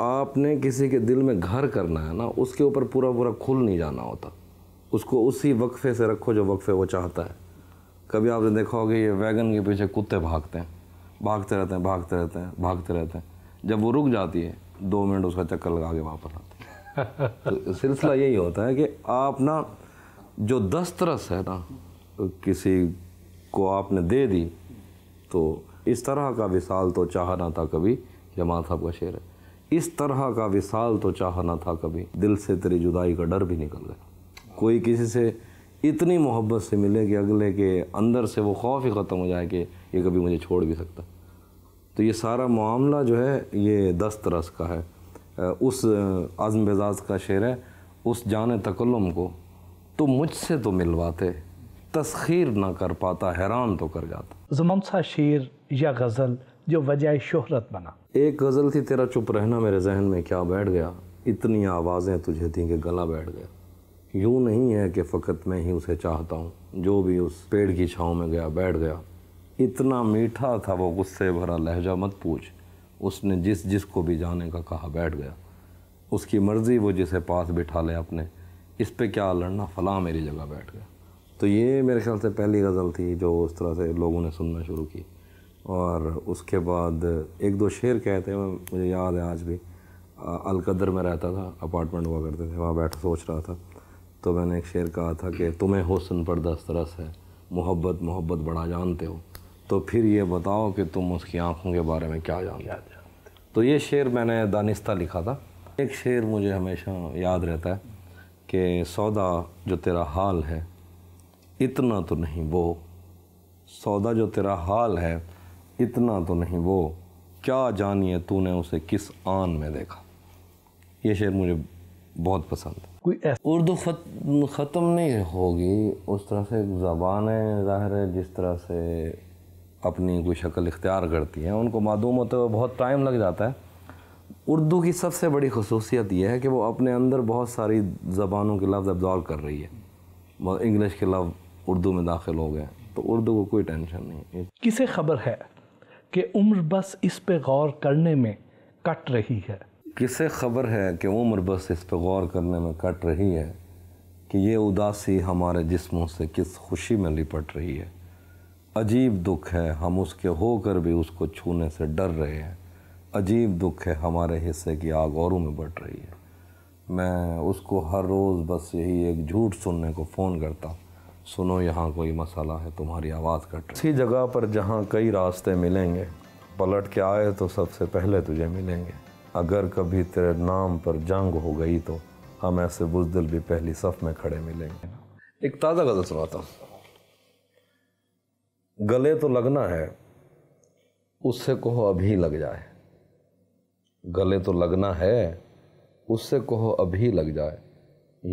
आपने किसी के दिल में घर करना है ना उसके ऊपर पूरा पूरा खुल नहीं जाना होता उसको उसी वक्फे से रखो जो वक्फे वो चाहता है कभी आपने देखा होगा ये वैगन के पीछे कुत्ते भागते हैं भागते रहते हैं भागते रहते हैं भागते रहते हैं जब वो रुक जाती है दो मिनट उसका चक्कर लगा के वापस आते हैं तो सिलसिला यही होता है कि आप ना जो दस्तरस है ना किसी को आपने दे दी तो इस तरह का विशाल तो चाहना था कभी जमात साहब का शेर है इस तरह का विशाल तो चाह ना था कभी दिल से तेरी जुदाई का डर भी निकल गया कोई किसी से इतनी मोहब्बत से मिले कि अगले के अंदर से वो खौफ ही ख़त्म हो जाए कि ये कभी मुझे छोड़ भी सकता तो ये सारा मामला जो है ये दस्त रस का है उस आज़म बेजाज का शेर है उस जान तकल्लम को तो मुझसे तो मिलवाते तस्खीर ना कर पाता हैरान तो कर जाता जुमसा शेर या गज़ल जो वजह शोहरत बना एक गज़ल थी तेरा चुप रहना मेरे जहन में क्या बैठ गया इतनी आवाज़ें तुझे थी कि गला बैठ गया यूँ नहीं है कि फ़कत मैं ही उसे चाहता हूँ जो भी उस पेड़ की छाँव में गया बैठ गया इतना मीठा था वो गुस्से भरा लहजा मत पूछ उसने जिस जिस को भी जाने का कहा बैठ गया उसकी मर्ज़ी वो जिसे पास बिठा ले अपने इस पे क्या लड़ना फला मेरी जगह बैठ गया तो ये मेरे ख्याल से पहली गज़ल थी जो उस तरह से लोगों ने सुनना शुरू की और उसके बाद एक दो शेर कहते हैं मुझे याद है आज भी अलकदर में रहता था अपार्टमेंट हुआ करते थे वहाँ बैठ सोच रहा था तो मैंने एक शेर कहा था कि तुम्हें हुसन पर दस्तरस है मोहब्बत मोहब्बत बड़ा जानते हो तो फिर ये बताओ कि तुम उसकी आँखों के बारे में क्या जानते हो तो ये शेर मैंने दानिस्ता लिखा था एक शेर मुझे हमेशा याद रहता है कि सौदा जो तेरा हाल है इतना तो नहीं वो सौदा जो तेरा हाल है इतना तो नहीं वो क्या जानिए तूने उसे किस आन में देखा ये शेर मुझे बहुत पसंद है कोई उर्दू खत ख़त्म नहीं होगी उस तरह से है ज़ाहिर है जिस तरह से अपनी कोई शक्ल इख्तियार करती हैं उनको मालूम होते हुए बहुत टाइम लग जाता है उर्दू की सबसे बड़ी खसूसियत यह है कि वो अपने अंदर बहुत सारी ज़बानों के लफ्ज़ एब्जॉर्व कर रही है इंग्लिश के लफ्ज़ उर्दू में दाखिल हो गए तो उर्दू को कोई टेंशन नहीं है किसे खबर है कि उम्र बस इस पे गौर करने में कट रही है किसे खबर है कि उम्र बस इस पे गौर करने में कट रही है कि ये उदासी हमारे जिस्मों से किस खुशी में लिपट रही है अजीब दुख है हम उसके होकर भी उसको छूने से डर रहे हैं अजीब दुख है हमारे हिस्से की आग औरों में बढ़ रही है मैं उसको हर रोज़ बस यही एक झूठ सुनने को फ़ोन करता हूँ सुनो यहाँ कोई मसाला है तुम्हारी आवाज़ कट इसी जगह पर जहाँ कई रास्ते मिलेंगे पलट के आए तो सबसे पहले तुझे मिलेंगे अगर कभी तेरे नाम पर जंग हो गई तो हम ऐसे बुजदिल भी पहली सफ में खड़े मिलेंगे एक ताज़ा गज़ल सुनाता हूँ गले तो लगना है उससे कहो अभी लग जाए गले तो लगना है उससे कहो अभी लग जाए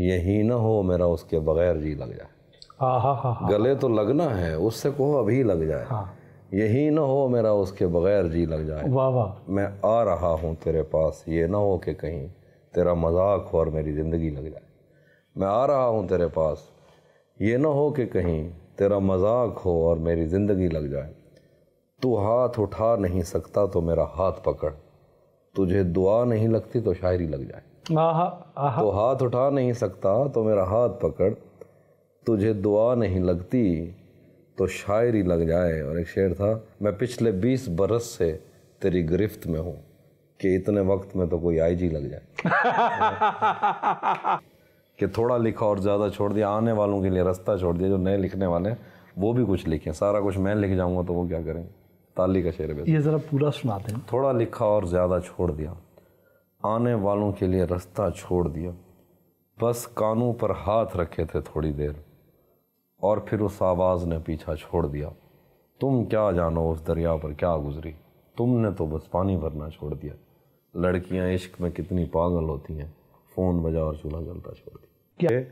यही ना हो मेरा उसके बगैर जी लग जाए गले तो लगना है उससे कहो अभी लग जाए हाँ। यही ना हो मेरा उसके बगैर जी लग जाए वाह वाह मैं आ रहा हूँ तेरे पास ये ना हो कि कहीं तेरा मजाक हो और मेरी ज़िंदगी लग जाए मैं आ रहा हूँ तेरे पास ये ना हो कि कहीं तेरा मजाक हो और मेरी ज़िंदगी लग जाए तू हाथ उठा नहीं सकता तो मेरा हाथ पकड़ तुझे दुआ नहीं लगती तो शायरी लग जाए आहा, आहा। तो हाथ उठा नहीं सकता तो मेरा हाथ पकड़ तुझे दुआ नहीं लगती तो शायरी लग जाए और एक शेर था मैं पिछले बीस बरस से तेरी गिरफ्त में हूँ कि इतने वक्त में तो कोई आईजी लग जाए कि थोड़ा लिखा और ज़्यादा छोड़ दिया आने वालों के लिए रास्ता छोड़ दिया जो नए लिखने वाले हैं वो भी कुछ लिखें सारा कुछ मैं लिख जाऊँगा तो वो क्या करेंगे ताली का शेर ये ज़रा पूरा सुना दें थोड़ा लिखा और ज़्यादा छोड़ दिया आने वालों के लिए रास्ता छोड़ दिया बस कानों पर हाथ रखे थे थोड़ी देर और फिर उस आवाज़ ने पीछा छोड़ दिया तुम क्या जानो उस दरिया पर क्या गुजरी तुमने तो बस पानी भरना छोड़ दिया लड़कियां इश्क में कितनी पागल होती हैं फ़ोन बजा और चूल्हा जलता छोड़ दिया क्या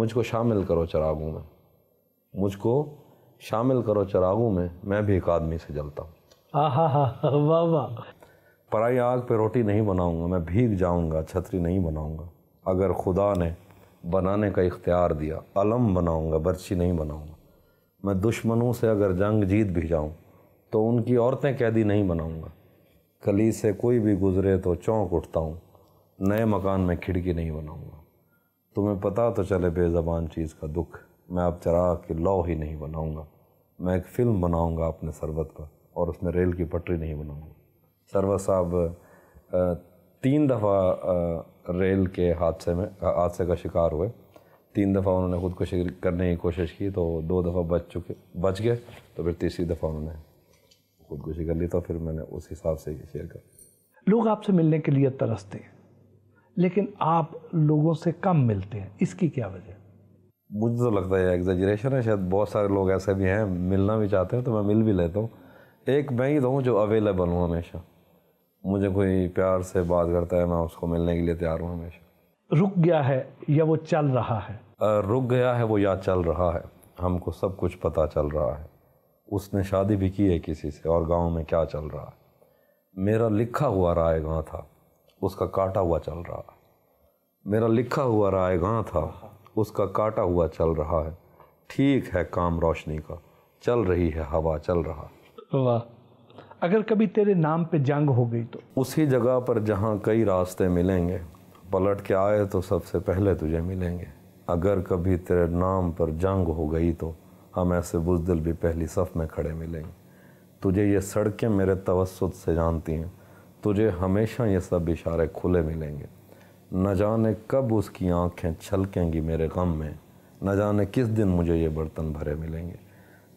मुझको शामिल करो चरागों में मुझको शामिल करो चरागों में मैं भी एक आदमी से जलता हूँ वाह वाह पराई आग पे रोटी नहीं बनाऊंगा मैं भीग जाऊंगा छतरी नहीं बनाऊंगा अगर खुदा ने बनाने का इख्तियार दिया अलम बनाऊंगा बर्ची नहीं बनाऊंगा मैं दुश्मनों से अगर जंग जीत भी जाऊँ तो उनकी औरतें कैदी नहीं बनाऊंगा कली से कोई भी गुज़रे तो चौंक उठता हूँ नए मकान में खिड़की नहीं बनाऊंगा तुम्हें पता तो चले बेज़बान चीज़ का दुख मैं अब चरा के लौ ही नहीं बनाऊंगा मैं एक फ़िल्म बनाऊंगा अपने सरबत पर और उसमें रेल की पटरी नहीं बनाऊंगा सरबत साहब तीन दफ़ा रेल के हादसे में हादसे का शिकार हुए तीन दफ़ा उन्होंने खुदकुशी करने की कोशिश की तो दो दफ़ा बच चुके बच गए तो फिर तीसरी दफ़ा उन्होंने खुदकुशी कर ली तो फिर मैंने उस हिसाब से शेयर कर लोग आपसे मिलने के लिए तरसते हैं लेकिन आप लोगों से कम मिलते हैं इसकी क्या वजह मुझे तो लगता है एग्जेजरेशन है शायद बहुत सारे लोग ऐसे भी हैं मिलना भी चाहते हैं तो मैं मिल भी लेता हूँ एक मैं ही रहूँ जो अवेलेबल हूँ हमेशा मुझे कोई प्यार से बात करता है मैं उसको मिलने के लिए तैयार हूँ हमेशा रुक गया है या वो चल रहा है रुक गया है वो या चल रहा है हमको सब कुछ पता चल रहा है उसने शादी भी की है किसी से और गांव में क्या चल रहा है मेरा लिखा हुआ राय गाँ था उसका काटा हुआ चल रहा है मेरा लिखा हुआ राय गाँ था उसका काटा हुआ चल रहा है ठीक है काम रोशनी का चल रही है हवा चल रहा वाह अगर कभी तेरे नाम पे जंग हो गई तो उसी जगह पर जहाँ कई रास्ते मिलेंगे पलट के आए तो सबसे पहले तुझे मिलेंगे अगर कभी तेरे नाम पर जंग हो गई तो हम ऐसे बुजदिल भी पहली सफ़ में खड़े मिलेंगे तुझे ये सड़कें मेरे तवसत से जानती हैं तुझे हमेशा ये सब इशारे खुले मिलेंगे न जाने कब उसकी आँखें छलकेंगी मेरे गम में न जाने किस दिन मुझे ये बर्तन भरे मिलेंगे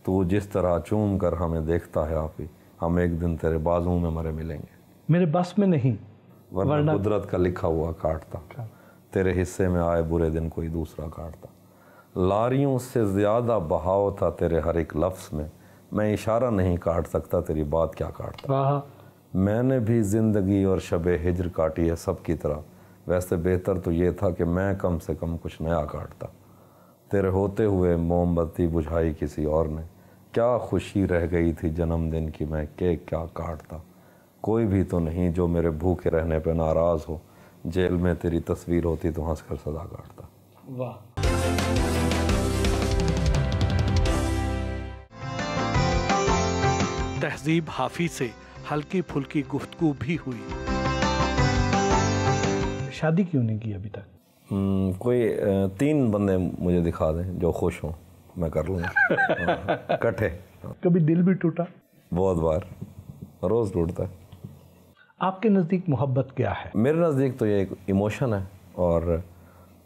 तो जिस तरह चूम कर हमें देखता है आप ही हम एक दिन तेरे बाजुओं में मरे मिलेंगे मेरे बस में नहीं वरना कुदरत का लिखा हुआ काटता तेरे हिस्से में आए बुरे दिन कोई दूसरा काटता लारियों से ज़्यादा बहाव था तेरे हर एक लफ्ज़ में मैं इशारा नहीं काट सकता तेरी बात क्या काटता मैंने भी ज़िंदगी और शब हिजर काटी है सब की तरह वैसे बेहतर तो ये था कि मैं कम से कम कुछ नया काटता तेरे होते हुए मोमबत्ती बुझाई किसी और ने क्या खुशी रह गई थी जन्मदिन की मैं केक क्या काटता कोई भी तो नहीं जो मेरे भूखे रहने पे नाराज़ हो जेल में तेरी तस्वीर होती तो हंस कर सजा काटता वाह तहजीब हाफी से हल्की फुल्की गुफ्तु भी हुई शादी क्यों नहीं की अभी तक हम्म, कोई तीन बंदे मुझे दिखा दें जो खुश हों मैं कर लूँगा हाँ, कट है कभी दिल भी टूटा बहुत बार रोज़ टूटता आपके नज़दीक मोहब्बत क्या है मेरे नज़दीक तो ये एक इमोशन है और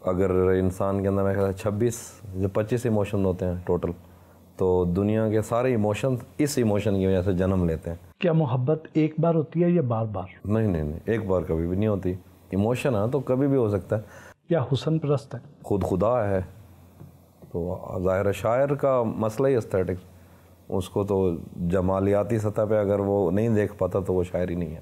अगर इंसान के अंदर मैं कहता छब्बीस जो पच्चीस इमोशन होते हैं टोटल तो दुनिया के सारे इमोशन इस इमोशन की वजह से जन्म लेते हैं क्या मोहब्बत एक बार होती है या बार बार नहीं नहीं नहीं एक बार कभी भी नहीं होती इमोशन है तो कभी भी हो सकता है क्या हुसन प्रस्त है खुद खुदा है तो ज़ाहिर शायर का मसला ही एस्थेटिक्स उसको तो जमालियाती सतह पे अगर वो नहीं देख पाता तो वो शायरी नहीं है